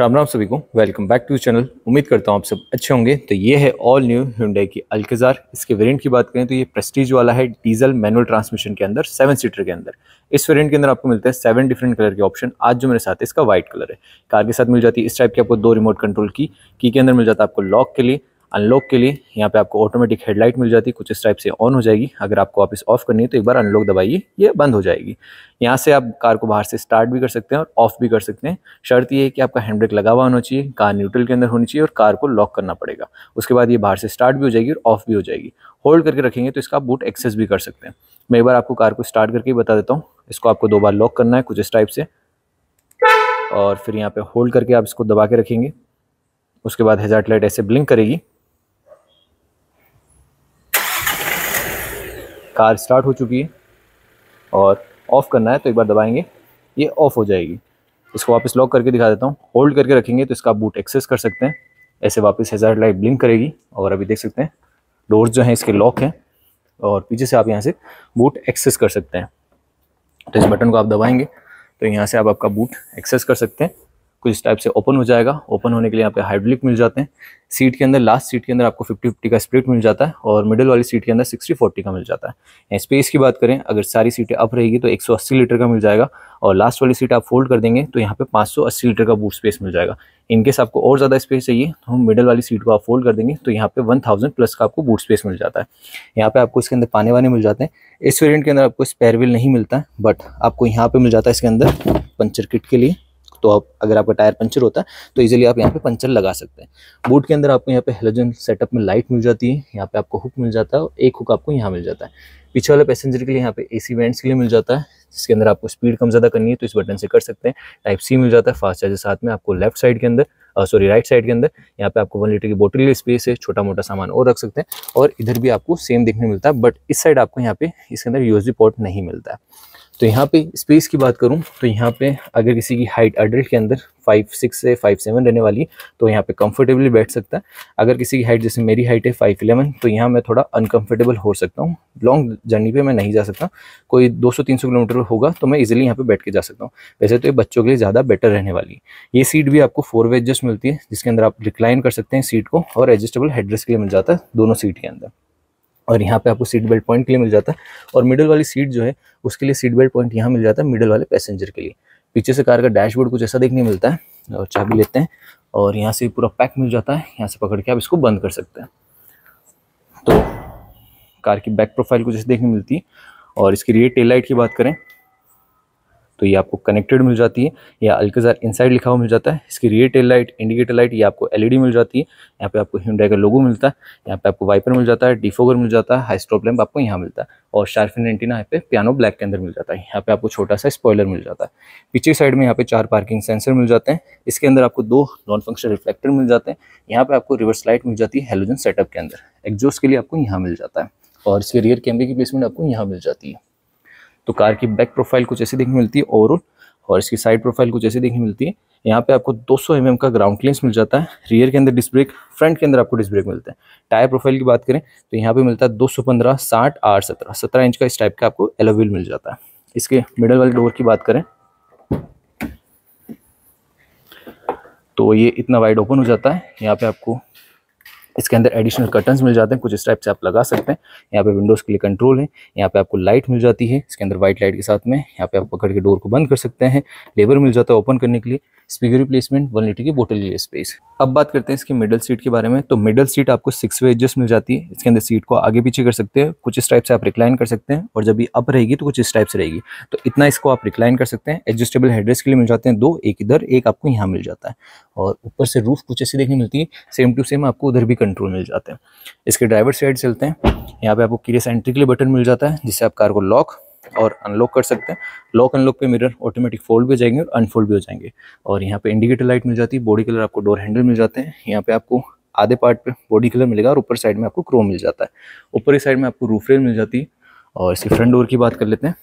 राम राम सभी को welcome back to channel उम्मीद करता हूँ आप सब अच्छे होंगे तो ये है ऑल न्यू हुंडई की अल्कजार इसके वेरिएंट की बात करें तो ये प्रेस्टीज वाला है डीजल मैनुअल ट्रांसमिशन के अंदर सेवन सीटर के अंदर इस वेरिएंट के अंदर आपको मिलते हैं सेवन डिफरेंट कलर के ऑप्शन आज जो मेरे साथ है इसका व्हाइट कलर है कार के साथ मिल जाती है इस टाइप की आपको दो रिमोट कंट्रोल की की के अंदर मिल जाता है आपको लॉक के लिए अनलॉक के लिए यहाँ पे आपको ऑटोमेटिक हेडलाइट मिल जाती है कुछ इस टाइप से ऑन हो जाएगी अगर आपको वापस ऑफ करनी है तो एक बार अनलॉक दबाइए ये बंद हो जाएगी यहाँ से आप कार को बाहर से स्टार्ट भी कर सकते हैं और ऑफ भी कर सकते हैं शर्त ये है कि आपका हैंड ब्रेक लगा हुआ होना चाहिए कार न्यूट्रल के अंदर होनी चाहिए और कार को लॉक करना पड़ेगा उसके बाद ये बाहर से स्टार्ट भी हो जाएगी और ऑफ भी हो जाएगी होल्ड करके रखेंगे तो इसका बूट एक्सेस भी कर सकते हैं मैं एक बार आपको कार को स्टार्ट करके ही बता देता हूँ इसको आपको दो बार लॉक करना है कुछ इस टाइप से और फिर यहाँ पे होल्ड करके आप इसको दबा के रखेंगे उसके बाद हेजार्ट लाइट ऐसे ब्लिंक करेगी कार स्टार्ट हो चुकी है और ऑफ़ करना है तो एक बार दबाएंगे ये ऑफ़ हो जाएगी इसको वापस लॉक करके दिखा देता हूँ होल्ड करके रखेंगे तो इसका बूट एक्सेस कर सकते हैं ऐसे वापस हेजार्ड लाइट ब्लिंक करेगी और अभी देख सकते हैं डोर्स जो हैं इसके लॉक हैं और पीछे से आप यहाँ से बूट एक्सेस कर सकते हैं तो इस बटन को आप दबाएंगे तो यहाँ से आप आपका बूट एक्सेस कर सकते हैं कुछ इस टाइप से ओपन हो जाएगा ओपन होने के लिए यहाँ पे हाइड्रोलिक मिल जाते हैं सीट के अंदर लास्ट सीट के अंदर आपको फिफ्टी फिफ्टी का स्प्लिट मिल जाता है और मिडिल वाली सीट के अंदर सिक्सटी फोर्टी का मिल जाता है स्पेस की बात करें अगर सारी सीटें अप रहेगी तो एक सौ अस्सी लीटर का मिल जाएगा और लास्ट वाली सीट आप फोल्ड कर देंगे तो यहाँ पे पाँच सौ अस्सी लीटर का बूट स्पेस मिल जाएगा इनकेस आपको और ज़्यादा स्पेस चाहिए तो हम मिडल वाली सीट को आप फोल्ड कर देंगे तो यहाँ पे वन थाउजेंड प्लस का आपको बूट स्पेस मिल जाता है यहाँ पर आपको इसके अंदर पाने वाने मिल जाते हैं इस वेरियंट के अंदर आपको स्पेयरविल नहीं मिलता है बट आपको यहाँ पर मिल जाता है इसके अंदर पंचर किट के लिए तो आप अगर आपका टायर पंचर होता है तो इजीली आप यहाँ पे पंचर लगा सकते हैं बूट के अंदर आपको यहाँ पे हेलोजन सेटअप में लाइट मिल जाती है यहाँ पे आपको हुक मिल जाता है और एक हुक आपको यहाँ मिल जाता है पीछे वाले पैसेंजर के लिए यहाँ पे एसी वेंट्स के लिए मिल जाता है जिसके अंदर आपको स्पीड कम ज़्यादा करनी है तो इस बटन से कर सकते हैं टाइप सी मिल जाता है फास्ट चार्जर साथ में आपको लेफ्ट साइड के अंदर सॉरी राइट साइड के अंदर यहाँ पे आपको वन लीटर की बोटल स्पेस है छोटा मोटा सामान और रख सकते हैं और इधर भी आपको सेम देखने मिलता है बट इस साइड आपको यहाँ पे इसके अंदर यूएसबी पोर्ट नहीं मिलता है तो यहाँ पे स्पेस की बात करूँ तो यहाँ पे अगर किसी की हाइट एडल्ट के अंदर फाइव सिक्स से फाइव सेवन रहने वाली है तो यहाँ पे कंफर्टेबली बैठ सकता है अगर किसी की हाइट जैसे मेरी हाइट है फाइव इलेवन तो यहाँ मैं थोड़ा अनकंफर्टेबल हो सकता हूँ लॉन्ग जर्नी पे मैं नहीं जा सकता कोई दो सौ तीन सौ किलोमीटर होगा तो मैं इजिली यहाँ पे बैठ के जा सकता हूँ वैसे तो ये बच्चों के लिए ज़्यादा बेटर रहने वाली है ये सीट भी आपको फोर वे एडजस्ट मिलती है जिसके अंदर आप रिक्लाइन कर सकते हैं सीट को और एडजस्टेबल हेड्रेस के लिए मिल जाता है दोनों सीट के अंदर और यहाँ पे आपको सीट बेल्ट पॉइंट के लिए मिल जाता है और मिडिल वाली सीट जो है उसके लिए सीट बेल्ट पॉइंट यहाँ मिल जाता है मिडल वाले पैसेंजर के लिए पीछे से कार का डैशबोर्ड कुछ ऐसा देखने मिलता है और चाबी लेते हैं और यहाँ से पूरा पैक मिल जाता है यहाँ से पकड़ के आप इसको बंद कर सकते हैं तो कार की बैक प्रोफाइल कुछ ऐसे देखने मिलती है और इसकी रियर टेल लाइट की बात करें तो ये आपको कनेक्टेड मिल जाती है या अल्कजार इनसाइड लिखा हुआ मिल जाता है इसकी rear tail light indicator light ये आपको एलईडी e मिल जाती है यहाँ पे आपको हिंडाई का लोगो मिलता है यहाँ पे आपको वाइपर मिल जाता है डिफोगर मिल जाता है हाई स्टॉप लैम्प आपको यहाँ मिलता है और शार्फिन एंटीना यहाँ पे पियानो ब्लैक के अंदर मिल जाता है यहाँ पे आपको छोटा सा स्पॉयलर मिल जाता है पीछे साइड में यहाँ पे चार पार्किंग सेंसर मिल जाते हैं इसके अंदर आपको दो नॉन फंक्शन रिफ्लेक्टर मिल जाते हैं यहाँ पे आपको रिवर्स लाइट मिल जाती है हेलोजन सेटअप के अंदर एग्जॉस्ट के लिए आपको यहाँ मिल जाता है और इसके रियर कैमरे की प्लेसमेंट आपको यहाँ मिल जाती है तो कार की बैक प्रोफाइल कुछ ऐसी देखने मिलती है ओवरऑल और इसकी साइड प्रोफाइल कुछ ऐसी देखने मिलती है यहाँ पे आपको 200 सौ mm का ग्राउंड क्लियरेंस मिल जाता है रियर के अंदर डिस्क ब्रेक फ्रंट के अंदर आपको डिस्क ब्रेक मिलता है टायर प्रोफाइल की बात करें तो यहाँ पे मिलता है 215 60 आर सत्रह सत्रह इंच का इस टाइप का आपको एलोविल मिल जाता है इसके मिडल वाले डोर की बात करें तो ये इतना वाइड ओपन हो जाता है यहाँ पे आपको इसके अंदर एडिशनल कर्टन मिल जाते हैं कुछ इस टाइप से आप लगा सकते हैं यहाँ पे विंडोज़ के लिए कंट्रोल है यहाँ पे आपको लाइट मिल जाती है इसके अंदर व्हाइट लाइट के साथ में यहाँ पे आप पकड़ के डोर को बंद कर सकते हैं लेबर मिल जाता है ओपन करने के लिए स्पीकर रिप्लेसमेंट वन लीटर की बोटल के लिए स्पेस अब बात करते हैं इसकी मिडल सीट के बारे में तो मिडल सीट आपको सिक्स वे एडजस्ट मिल जाती है इसके अंदर सीट को आगे पीछे कर सकते हैं कुछ इस टाइप से आप रिक्लाइन कर सकते हैं और जब भी अप रहेगी तो कुछ इस टाइप से रहेगी तो इतना इसको आप रिक्लाइन कर सकते हैं एडजस्टेबल हेड्रेस के लिए मिल जाते हैं दो एक इधर एक आपको यहाँ मिल जाता है और ऊपर से रूफ कुछ ऐसी देखने मिलती है सेम टू सेम आपको उधर भी कंट्रोल मिल जाते हैं इसके ड्राइवर साइड चलते हैं यहाँ पे आपको कीरेस एंट्री के लिए बटन मिल जाता है जिससे आप कार को लॉक और अनलॉक कर सकते हैं लॉक अनलॉक पे मिरर ऑटोमेटिक फोल्ड भी हो जाएंगे और अनफोल्ड भी हो जाएंगे और यहाँ पे इंडिकेटर लाइट मिल जाती है बॉडी कलर आपको डोर हैंडल मिल जाते हैं यहाँ पे आपको आधे पार्ट पे बॉडी कलर मिलेगा और ऊपर साइड में आपको क्रोम मिल जाता है ऊपर की साइड में आपको रूफ रेल मिल जाती है और इसकी फ्रंट डोर की बात कर लेते हैं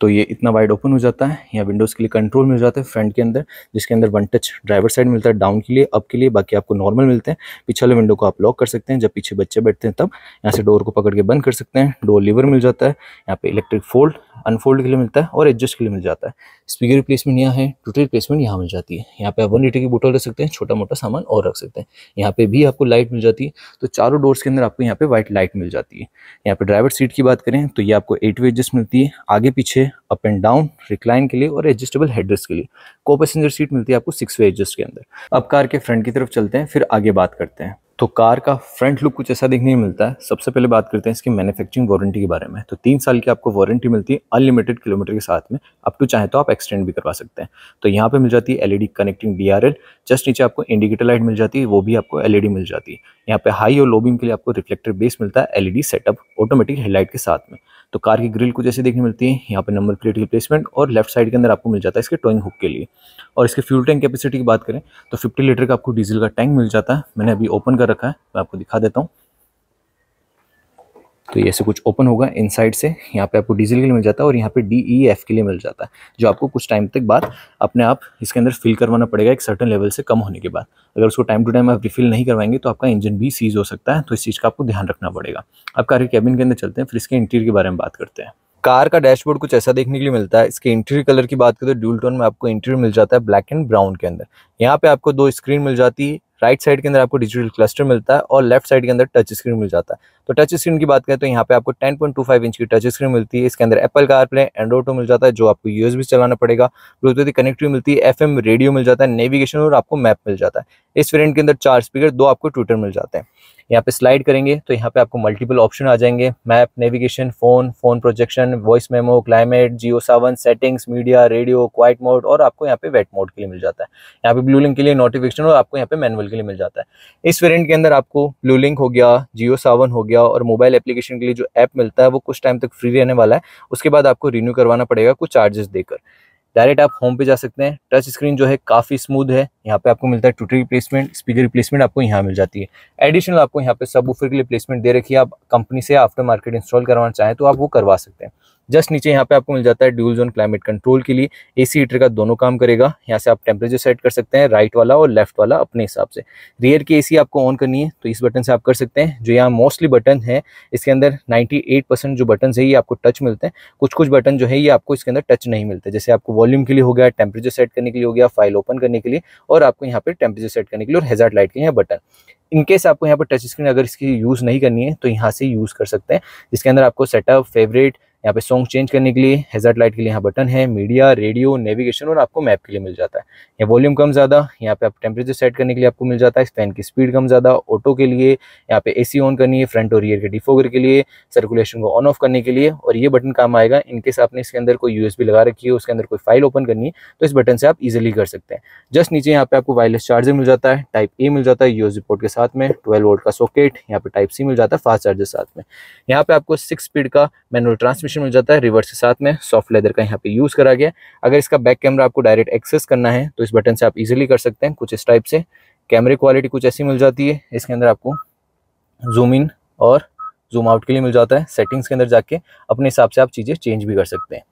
तो ये इतना वाइड ओपन हो जाता है या विंडोज़ के लिए कंट्रोल मिल जाता है फ्रंट के अंदर जिसके अंदर वन टच ड्राइवर साइड मिलता है डाउन के लिए अप के लिए बाकी आपको नॉर्मल मिलते हैं पीछे वाले विंडो को आप लॉक कर सकते हैं जब पीछे बच्चे बैठते हैं तब यहाँ से डोर को पकड़ के बंद कर सकते हैं डोर लीवर मिल जाता है यहाँ पे इलेक्ट्रिक फोल्ड अनफोल्ड के लिए मिलता है और एडजस्ट के लिए मिल जाता है स्पीकर रिप्लेसमेंट यहाँ है टूटी रिप्लेसमेंट यहाँ मिल जाती है यहाँ पे आप वन लीटर की बोतल रख सकते हैं छोटा मोटा सामान और रख सकते हैं यहाँ पे भी आपको लाइट मिल जाती है तो चारों डोर्स के अंदर आपको यहाँ पे व्हाइट लाइट मिल जाती है यहाँ पे ड्राइवर सीट की बात करें तो ये आपको एट वे एडजस्ट मिलती है आगे पीछे अप एंड डाउन रिक्लाइन के लिए और एडजस्टेबल हेड्रेस के लिए को पैसेंजर सीट मिलती है आपको सिक्स वे एडजस्ट के अंदर अब कार के फ्रंट की तरफ चलते हैं फिर आगे बात करते हैं तो कार का फ्रंट लुक कुछ ऐसा देखने में मिलता है सबसे पहले बात करते हैं इसकी मैन्युफैक्चरिंग वारंटी के बारे में तो तीन साल की आपको वारंटी मिलती है अनलिमिटेड किलोमीटर के साथ में अप टू तो चाहे तो आप एक्सटेंड भी करवा सकते हैं तो यहाँ पे मिल जाती है एलईडी कनेक्टिंग डीआरएल जस्ट नीचे आपको इंडिकेटर लाइट मिल जाती है वो भी आपको एलईडी मिल जाती है यहाँ पे हाई और लो बीम के लिए आपको रिफ्लेक्टर बेस मिलता है एलईडी सेटअप ऑटोमेटिक हेडलाइट के साथ में तो कार की ग्रिल कुछ ऐसे देखने मिलती है यहाँ पे नंबर प्लेट की प्लेसमेंट और लेफ्ट साइड के अंदर आपको मिल जाता है इसके टोइंग हुक के लिए और इसके फ्यूल टैंक कैपेसिटी की बात करें तो फिफ्टी लीटर का आपको डीजल का टैंक मिल जाता है मैंने अभी ओपन कर रखा है मैं आपको दिखा देता हूँ तो ये ऐसे कुछ ओपन होगा इनसाइड से यहाँ पे आपको डीजल के लिए मिल जाता है और यहाँ पे डी ई एफ के लिए मिल जाता है जो आपको कुछ टाइम तक बाद अपने आप इसके अंदर फिल करवाना पड़ेगा एक सर्टन लेवल से कम होने के बाद अगर उसको टाइम टू टाइम आप रिफिल नहीं करवाएंगे तो आपका इंजन भी सीज हो सकता है तो इस चीज़ का आपको ध्यान रखना पड़ेगा आप कार के कैबिन के अंदर चलते हैं फिर इसके इंटीरियर के बारे में बात करते हैं कार का डैशबोर्ड कुछ ऐसा देखने के लिए मिलता है इसके इंटीरियर कलर की बात करें तो ड्यूल टोन में आपको इंटीरियर मिल जाता है ब्लैक एंड ब्राउन के अंदर यहाँ पे आपको दो स्क्रीन मिल जाती है राइट साइड के अंदर आपको डिजिटल क्लस्टर मिलता है और लेफ्ट साइड के अंदर टच स्क्रीन मिल जाता है तो टच स्क्रीन की बात करें तो यहाँ पे आपको 10.25 इंच की टच स्क्रीन मिलती है इसके अंदर Apple CarPlay Android too मिल जाता है जो आपको यूएसबी चलाना पड़ेगा ब्लूटूथ की कनेक्टिविटी मिलती है एफ रेडियो मिल जाता है नेविगेशन और आपको मैप मिल जाता है इस वेरियंट के अंदर चार स्पीकर दो आपको ट्विटर मिल जाते हैं यहाँ पे स्लाइड करेंगे तो यहाँ पे आपको मल्टीपल ऑप्शन आ जाएंगे map navigation phone phone projection voice memo climate Jio Saavn settings media radio quiet mode और आपको यहाँ पे वेट मोड के लिए मिल जाता है यहाँ पे ब्लू लिंक के लिए नोटिफिकेशन और आपको यहाँ पे मैनुअल के लिए मिल जाता है इस वेरियंट के अंदर आपको ब्लू लिंक हो गया जियो सावन हो गया और मोबाइल एप्लीकेशन के लिए जो ऐप मिलता है वो कुछ टाइम तक फ्री रहने वाला है उसके बाद आपको रिन्यू करवाना पड़ेगा कुछ चार्जेस देकर डायरेक्ट आप होम पे जा सकते हैं टच स्क्रीन जो है काफ़ी स्मूथ है यहाँ पे आपको मिलता है टूटी रिप्लेसमेंट स्पीकर रिप्लेसमेंट आपको यहाँ मिल जाती है एडिशनल आपको यहाँ पे सब के लिए प्लेसमेंट दे रखी है आप कंपनी से आफ्टर मार्केट इंस्टॉल करवाना चाहें तो आप वो करवा सकते हैं जस्ट नीचे यहाँ पे आपको मिल जाता है ड्यूल जोन क्लाइमेट कंट्रोल के लिए एसी हीटर का दोनों काम करेगा यहाँ से आप टेम्परेचर सेट कर सकते हैं राइट वाला और लेफ्ट वाला अपने हिसाब से रियर की एसी आपको ऑन करनी है तो इस बटन से आप कर सकते हैं जो यहाँ मोस्टली बटन है इसके अंदर नाइन्टी जो बटन है ये आपको टच मिलते हैं कुछ कुछ बटन जो है ये आपको इसके अंदर टच नहीं मिलते जैसे आपको वॉल्यूम के लिए हो गया टेम्परेचर सेट करने के लिए हो गया फाइल ओपन करने के लिए और आपको यहाँ पे टेम्परेचर सेट करने के लिए और हेजार्ट लाइट के यहाँ बटन इनकेस आपको यहाँ पर टच स्क्रीन अगर इसकी यूज़ नहीं करनी है तो यहाँ से यूज़ कर सकते हैं जिसके अंदर आपको सेटअप फेवरेट यहाँ पे सॉन्ग चेंज करने के लिए हेजर्ट लाइट के लिए यहाँ बटन है मीडिया रेडियो नेविगेशन और आपको मैप के लिए मिल जाता है ये वॉल्यूम कम ज़्यादा यहाँ पे आप टेम्परेचर सेट करने के लिए आपको मिल जाता है फैन की स्पीड कम ज़्यादा ऑटो के लिए यहाँ पे एसी ऑन करनी है फ्रंट और रियर के डिफोगर के लिए सर्कुलेशन को ऑन ऑफ करने के लिए और ये बटन काम आएगा इनकेस आपने इसके अंदर कोई यूएस लगा रखी है उसके अंदर कोई फाइल ओपन करनी है तो इस बटन से आप इजिली कर सकते हैं जस्ट नीचे यहाँ पे आपको वायरलेस चार्जर मिल जाता है टाइप ए मिल जाता है यूएस पोर्ट के साथ में ट्वेल्व वोल्ट का सॉकेट यहाँ पे टाइप सी मिल जाता है फास्ट चार्जर साथ में यहाँ पे आपको सिक्स स्पीड का मैनुअल ट्रांसमिशन ऑप्शन मिल जाता है रिवर्स के साथ में सॉफ्ट लेदर का यहाँ पे यूज़ करा गया अगर इसका बैक कैमरा आपको डायरेक्ट एक्सेस करना है तो इस बटन से आप इजिली कर सकते हैं कुछ इस टाइप से कैमरे क्वालिटी कुछ ऐसी मिल जाती है इसके अंदर आपको जूम इन और जूम आउट के लिए मिल जाता है सेटिंग्स के अंदर जाके अपने हिसाब से आप चीज़ें चेंज भी कर सकते हैं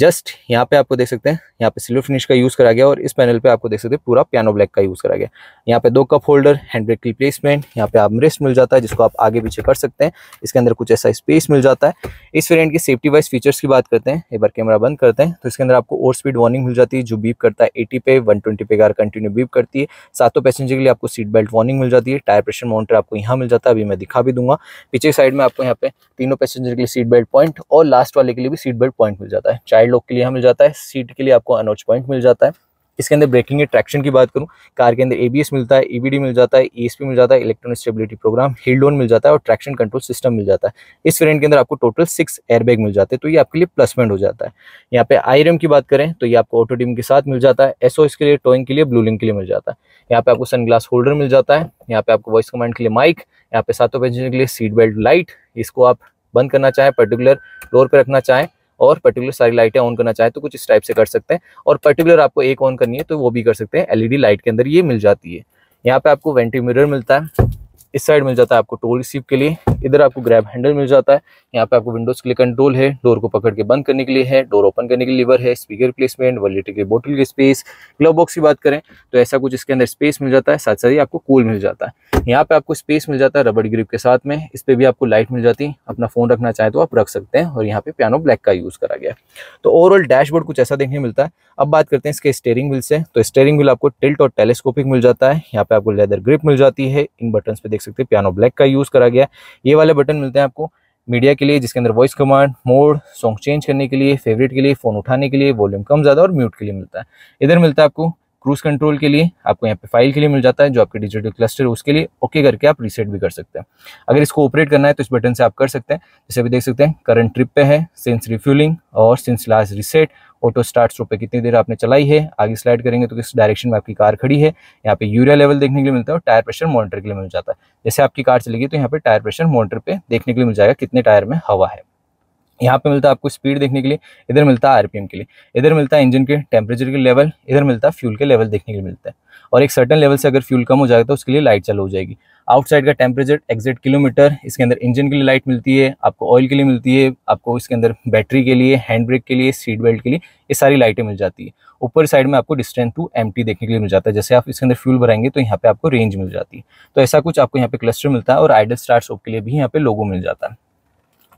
जस्ट यहाँ पे आपको देख सकते हैं यहाँ पे सिल्वर फिनिश का यूज़ करा गया और इस पैनल पे आपको देख सकते हैं पूरा पियानो ब्लैक का यूज़ करा गया यहाँ पे दो cup holder hand brake replacement यहाँ पे आप रेस्ट मिल जाता है जिसको आप आगे पीछे कर सकते हैं इसके अंदर कुछ ऐसा स्पेस मिल जाता है इस वेरियंट की सेफ्टी वाइज फीचर्स की बात करते हैं एक बार कैमरा बंद करते हैं तो इसके अंदर आपको ओवर स्पीड वार्निंग मिल जाती है जो बीप करता है एटी पे वन ट्वेंटी पे कार कंटिन्यू बीप करती है सातों पैसेंजर के लिए आपको सीट बेल्ट वार्निंग मिल जाती है टायर प्रेशर माउंटर आपको यहाँ मिल जाता है अभी मैं दिखा भी दूंगा पीछे साइड में आपको यहाँ पे तीनों पैसेंजर के लिए सीट बेल्ट पॉइंट और लास्ट वाले के लिए भी सीट बेल्ट पॉइंट मिल जाता है चाइल्ड लॉक के लिए मिल जाता है सीट के लिए आपको अनोच पॉइंट मिल जाता है इसके अंदर ब्रेकिंग या ट्रैक्शन की बात करूं कार के अंदर एबीएस मिलता है ईबीडी e मिल जाता है ईएसपी e मिल जाता है electronic stability program hill down मिल जाता है और ट्रैक्शन कंट्रोल सिस्टम मिल जाता है इस वेरिएंट के अंदर आपको टोटल सिक्स एयरबैग मिल जाते हैं तो ये आपके लिए प्लस पॉइंट हो जाता है यहाँ पे आई की बात करें तो ये आपको ऑटो डिम के साथ मिल जाता है एसओ के लिए टोइंग के लिए ब्लू लिंक के लिए मिल जाता है यहाँ पे आपको सनग्लास होल्डर मिल जाता है यहाँ पे आपको वॉइस कमांड के लिए माइक यहाँ पे सातों पैसेंजर के लिए सीट बेल्ट लाइट इसको आप बंद करना चाहें पर्टिकुलर डोर पर रखना चाहें और पर्टिकुलर सारी लाइटें ऑन करना चाहे तो कुछ इस टाइप से कर सकते हैं और पर्टिकुलर आपको एक ऑन करनी है तो वो भी कर सकते हैं एलईडी लाइट e के अंदर ये मिल जाती है यहाँ पे आपको वेंटी मिरर मिलता है इस साइड मिल जाता है आपको टोल रिसीव के लिए इधर आपको ग्रैब हैंडल मिल जाता है यहाँ पे आपको विंडोज़ के लिए कंट्रोल है डोर को पकड़ के बंद करने के लिए है डोर ओपन करने के लिए लीवर है स्पीकर प्लेसमेंट वाली लीटर बोटल की स्पेस ग्लव बॉक्स की बात करें तो ऐसा कुछ इसके अंदर स्पेस मिल जाता है साथ साथ ही आपको कूल मिल जाता है यहाँ पे आपको स्पेस मिल जाता है रबड़ ग्रिप के साथ में इस पर भी आपको लाइट मिल जाती है अपना फ़ोन रखना चाहे तो आप रख सकते हैं और यहाँ पे पियानो ब्लैक का यूज़ करा गया तो ओवरऑल डैशबोर्ड कुछ ऐसा देखने मिलता है अब बात करते हैं इसके स्टेयरिंग व्हील से तो स्टेयरिंग व्हील आपको टिल्ट और टेलीस्कोपिक मिल जाता है यहाँ पे आपको लेदर ग्रिप मिल जाती है इन बटन पे देख सकते हैं पियानो ब्लैक का यूज़ करा गया है ये वाले बटन मिलते हैं आपको मीडिया के लिए जिसके अंदर voice command mode song change करने के लिए फेवरेट के लिए फ़ोन उठाने के लिए वॉल्यूम कम ज़्यादा और म्यूट के लिए मिलता है इधर मिलता है आपको क्रूज कंट्रोल के लिए आपको यहाँ पे फाइल के लिए मिल जाता है जो आपके डिजिटल क्लस्टर है उसके लिए ओके करके आप रीसेट भी कर सकते हैं अगर इसको ऑपरेट करना है तो इस बटन से आप कर सकते हैं जैसे अभी देख सकते हैं करंट ट्रिप पे है सिंस रिफ्यूलिंग और since last reset auto start stop पे कितनी देर आपने चलाई है आगे स्लाइड करेंगे तो किस डायरेक्शन में आपकी कार खड़ी है यहाँ पे यूरिया लेवल देखने के लिए मिलता है और टायर प्रेशर मोनिटर के लिए मिल जाता है जैसे आपकी कार चलेगी तो यहाँ पे टायर प्रेशर मोनिटर पे देखने के लिए मिल जाएगा कितने टायर में हवा है यहाँ पे मिलता है आपको स्पीड देखने के लिए इधर मिलता है आरपीएम के लिए इधर मिलता है इंजन के टेम्परेचर के लेवल इधर मिलता है फ्यूल के लेवल देखने के लिए मिलता है और एक सर्टन लेवल से अगर फ्यूल कम हो जाएगा तो उसके लिए लाइट चालू हो जाएगी आउटसाइड का टेम्परेचर एग्जैक्ट किलोमीटर इसके अंदर इंजन के लिए लाइट मिलती है आपको ऑयल के लिए मिलती है आपको इसके अंदर बैटरी के लिए हैंड ब्रेक के लिए सीट बेल्ट के लिए ये सारी लाइटें मिल जाती है ऊपर साइड में आपको डिस्टेंस टू एम देखने के लिए मिल जाता है जैसे आप इसके अंदर फ्यूल भराएंगे तो यहाँ पे आपको रेंज मिल जाती है तो ऐसा कुछ आपको यहाँ पे क्लस्टर मिलता है और आइडल स्टार्ट शॉप के लिए भी यहाँ पे लोगो मिल जाता है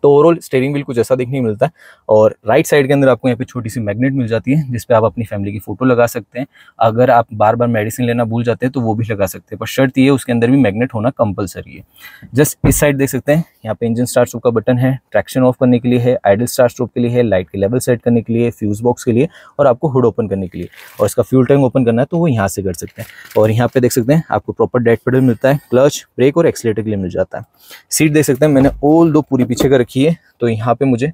तो ओवरऑल स्टेयरिंग व्हील कुछ ऐसा देखने को मिलता है और राइट साइड के अंदर आपको यहाँ पे छोटी सी मैग्नेट मिल जाती है जिसपे आप अपनी फैमिली की फोटो लगा सकते हैं अगर आप बार बार मेडिसिन लेना भूल जाते हैं तो वो भी लगा सकते हैं पर शर्त ये उसके अंदर भी मैग्नेट होना कंपलसरी है जस्ट इस साइड देख सकते हैं यहाँ पे इंजन स्टार्ट स्ट्रोक का बटन है ट्रैक्शन ऑफ करने के लिए है आइडल स्टार्ट स्ट्रोक के लिए है लाइट के लेवल सेट करने के लिए फ्यूज बॉक्स के लिए और आपको हुड ओपन करने के लिए और इसका फ्यूल टैंक ओपन करना है तो वो यहाँ से कर सकते हैं और यहाँ पे देख सकते हैं आपको प्रॉपर डेट पेडल मिलता है क्लच ब्रेक और एक्सलेटर के लिए मिल जाता है सीट देख सकते हैं मैंने ओल दो पूरी पीछे का किए तो यहाँ पे मुझे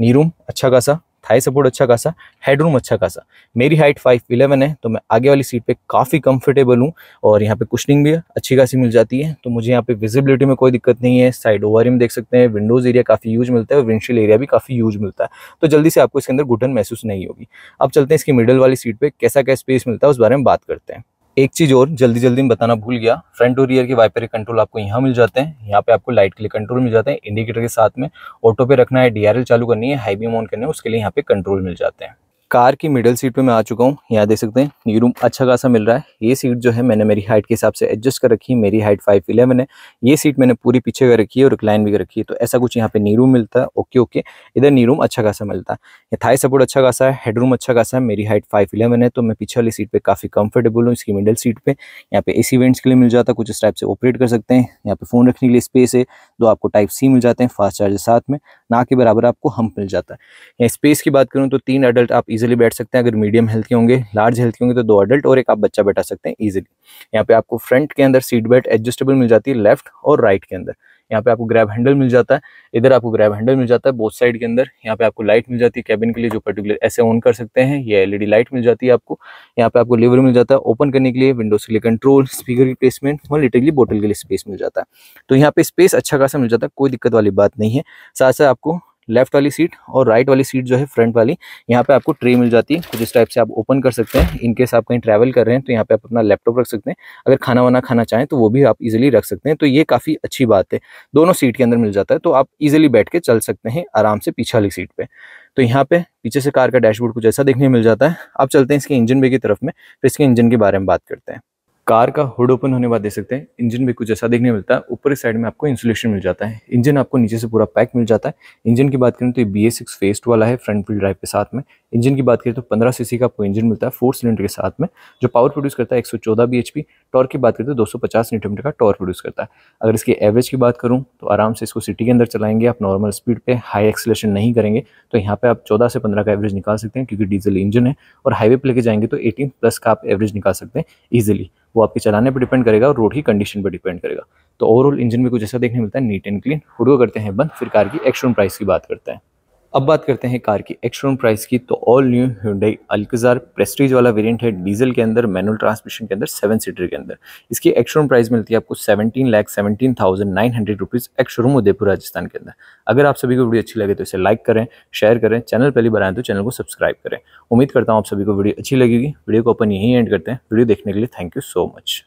नी रूम अच्छा खासा थाई सपोर्ट अच्छा खासा हेड रूम अच्छा खासा मेरी हाइट फाइव इलेवन है तो मैं आगे वाली सीट पे काफ़ी कंफर्टेबल हूँ और यहाँ पे कुशनिंग भी अच्छी खासी मिल जाती है तो मुझे यहाँ पे विजिबिलिटी में कोई दिक्कत नहीं है साइड ओवर में देख सकते हैं विंडोज़ एरिया काफ़ी यूज मिलता है और विंडशील एरिया भी काफ़ी यूज मिलता है तो जल्दी से आपको इसके अंदर घुटन महसूस नहीं होगी अब चलते हैं इसकी मिडल वाली सीट पर कैसा क्या स्पेस मिलता है उस बारे में बात करते हैं एक चीज़ और जल्दी जल्दी में बताना भूल गया फ्रंट और रियर के वाइपर कंट्रोल आपको यहाँ मिल जाते हैं यहाँ पे आपको लाइट के लिए कंट्रोल मिल जाते हैं इंडिकेटर के साथ में ऑटो पे रखना है डीआरएल चालू करनी है हाई बीम ऑन करनी है उसके लिए यहाँ पे कंट्रोल मिल जाते हैं कार की मिडिल सीट पे मैं आ चुका हूँ यहाँ देख सकते हैं ये रूम अच्छा खासा मिल रहा है ये सीट जो है मैंने मेरी हाइट के हिसाब से एडजस्ट कर रखी है मेरी हाइट फाइव इलेवन है ये सीट मैंने पूरी पीछे कर रखी है और रिक्लाइन भी कर रखी है तो ऐसा कुछ यहाँ पे नी रूम मिलता है ओके ओके इधर नी रूम अच्छा खासा मिलता है थाई सपोर्ट अच्छा खासा है हेड रूम अच्छा खासा है मेरी हाइट फाइव इलेवन है तो मैं पीछे वाली सीट पर काफ़ी कंफर्टेबल हूँ इसकी मिडिल सीट पर यहाँ पे ए वेंट्स के लिए मिल जाता है कुछ इस टाइप से ऑपरेट कर सकते हैं यहाँ पे फ़ोन रखने के लिए स्पेस है दो आपको टाइप सी मिल जाते हैं फास्ट चार्जर साथ में ना के बराबर आपको हम्प मिल जाता है यहाँ स्पेस की बात करूँ तो तीन अडल्ट आप इजिली बैठ सकते हैं अगर मीडियम हेल्थ के होंगे लार्ज हेल्थ के होंगे तो दो अडल्ट और एक आप बच्चा बैठा सकते हैं ईजिली यहाँ पे आपको फ्रंट के अंदर सीट बेल्ट एडजस्टेबल मिल जाती है लेफ्ट और राइट के अंदर यहाँ पे आपको ग्रैब हैंडल मिल जाता है इधर आपको ग्रैब हैंडल मिल जाता है बोथ साइड के अंदर यहाँ पे आपको लाइट मिल जाती है कैबिन के लिए जो पर्टिकुलर ऐसे ऑन कर सकते हैं ये एलईडी लाइट मिल जाती है आपको यहाँ पे आपको लीवर मिल जाता है ओपन करने के लिए विंडोज के लिए कंट्रोल स्पीकर की प्लेसमेंट और लिटरली बोटल के लिए स्पेस मिल जाता है तो यहाँ पे स्पेस अच्छा खासा मिल जाता है कोई दिक्कत वाली बात नहीं है साथ साथ आपको लेफ्ट वाली सीट और राइट वाली सीट जो है फ्रंट वाली यहाँ पे आपको ट्रे मिल जाती है जिस टाइप से आप ओपन कर सकते हैं इनकेस आप कहीं ट्रैवल कर रहे हैं तो यहाँ पे आप अपना लैपटॉप रख सकते हैं अगर खाना वाना खाना चाहें तो वो भी आप इजीली रख सकते हैं तो ये काफ़ी अच्छी बात है दोनों सीट के अंदर मिल जाता है तो आप इजिली बैठ के चल सकते हैं आराम से पीछे वाली सीट पर तो यहाँ पे पीछे से कार का डैशबोर्ड कुछ ऐसा देखने मिल जाता है आप चलते हैं इसके इंजन बे की तरफ में तो इसके इंजन के बारे में बात करते हैं कार का हुड ओपन होने बाद देख सकते हैं इंजन भी कुछ ऐसा देखने मिलता है ऊपर साइड में आपको इंसुलेशन मिल जाता है इंजन आपको नीचे से पूरा पैक मिल जाता है इंजन की बात करें तो ये बी एस सिक्स फेस्ट वाला है फ्रंट व्हील ड्राइव के साथ में इंजन की बात करें तो पंद्रह सीसी का आपको इंजन मिलता है फोर सिलेंडर के साथ में जो पावर प्रोड्यूस करता है एक सौ चौदह बी एच पी टॉर्क की बात करें तो दो सौ पचास न्यूटन का टॉर्क प्रोड्यूस करता है अगर इसकी एवरेज की बात करूँ तो आराम से इसको सिटी के अंदर चलाएंगे आप नॉर्मल स्पीड पर हाई एक्सलेशन नहीं करेंगे तो यहाँ पर आप चौदह से पंद्रह का एवरेज निकाल सकते हैं क्योंकि डीजल इंजन है और हाईवे पर लेके जाएंगे तो एटीन प्लस का आप एवरेज निकाल सकते हैं ईजिली वो आपके चलाने पर डिपेंड करेगा और रोड की कंडीशन पर डिपेंड करेगा तो ओवरऑल इंजन भी कुछ ऐसा देखने मिलता है नीट एंड क्लीन हुड करते हैं बंद फिर कार की एक्सट्रीम प्राइस की बात करते हैं अब बात करते हैं कार की एक्सट्रोम प्राइस की तो all new Hyundai Alcazar prestige वाला वेरिएंट है डीजल के अंदर मैनुअल ट्रांसमिशन के अंदर सेवन सीटर के अंदर इसकी एक्सट्रोन प्राइस मिलती है आपको seventeen lakh seventeen thousand nine hundred rupees ex showroom Udaipur Rajasthan के अंदर अगर आप सभी को वीडियो अच्छी लगे तो इसे लाइक करें शेयर करें चैनल पहली बनाएं तो चैनल को सब्सक्राइब करें उम्मीद करता हूँ आप सभी को वीडियो अच्छी लगेगी वीडियो को अपन यहीं एंड करते हैं वीडियो देखने के लिए थैंक यू सो मच